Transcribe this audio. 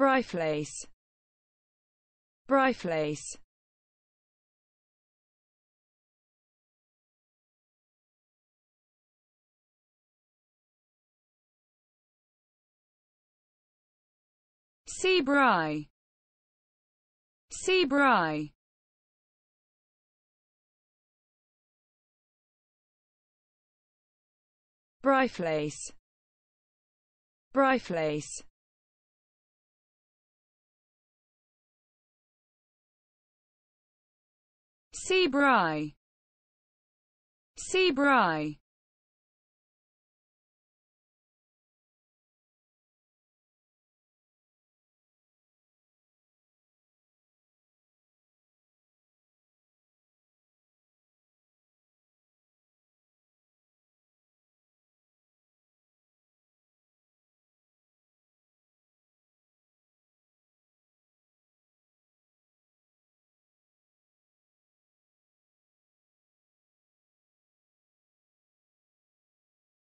Bryflace Bryflace Sea Bry Sea Bry Bryflace Bryflace Seabry. Seabry.